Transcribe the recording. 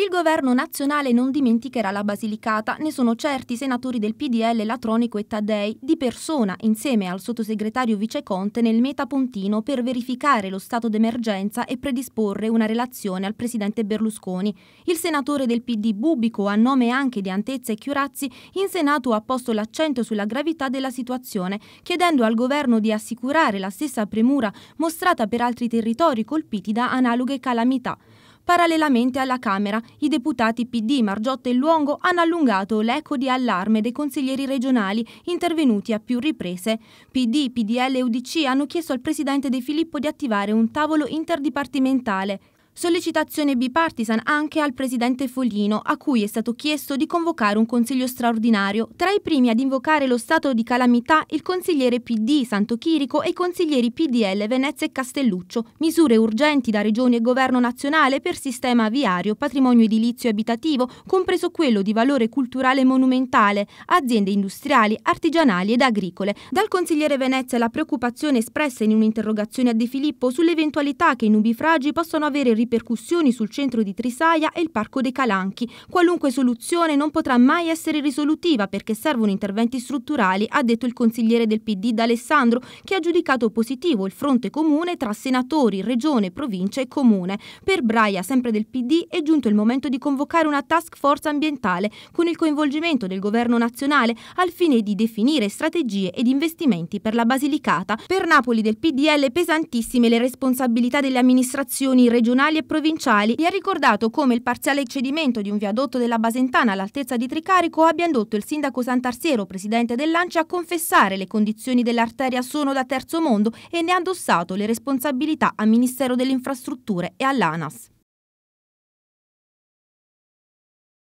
Il governo nazionale non dimenticherà la Basilicata, ne sono certi i senatori del PDL Latronico e Taddei, di persona insieme al sottosegretario Viceconte nel Metapontino per verificare lo stato d'emergenza e predisporre una relazione al presidente Berlusconi. Il senatore del PD Bubico, a nome anche di Antezza e Chiurazzi, in Senato ha posto l'accento sulla gravità della situazione, chiedendo al governo di assicurare la stessa premura mostrata per altri territori colpiti da analoghe calamità. Parallelamente alla Camera, i deputati PD Margiotto e Luongo hanno allungato l'eco di allarme dei consiglieri regionali intervenuti a più riprese. PD, PDL e UDC hanno chiesto al presidente De Filippo di attivare un tavolo interdipartimentale Sollecitazione bipartisan anche al presidente Foglino, a cui è stato chiesto di convocare un consiglio straordinario. Tra i primi ad invocare lo stato di calamità il consigliere PD Santo Chirico e i consiglieri PDL Venezia e Castelluccio. Misure urgenti da regioni e governo nazionale per sistema aviario, patrimonio edilizio e abitativo, compreso quello di valore culturale e monumentale, aziende industriali, artigianali ed agricole. Dal consigliere Venezia la preoccupazione espressa in un'interrogazione a De Filippo sull'eventualità che i nubifragi possano avere ripercussioni ripercussioni sul centro di Trisaia e il Parco dei Calanchi. Qualunque soluzione non potrà mai essere risolutiva perché servono interventi strutturali, ha detto il consigliere del PD D'Alessandro, che ha giudicato positivo il fronte comune tra senatori, regione, provincia e comune. Per Braia, sempre del PD, è giunto il momento di convocare una task force ambientale con il coinvolgimento del governo nazionale al fine di definire strategie ed investimenti per la Basilicata. Per Napoli del PDL pesantissime le responsabilità delle amministrazioni regionali e provinciali e ha ricordato come il parziale cedimento di un viadotto della Basentana all'altezza di Tricarico abbia indotto il sindaco Sant'Arsiero, presidente dell'Ancia, a confessare le condizioni dell'arteria sono da terzo mondo e ne ha addossato le responsabilità al Ministero delle Infrastrutture e all'ANAS.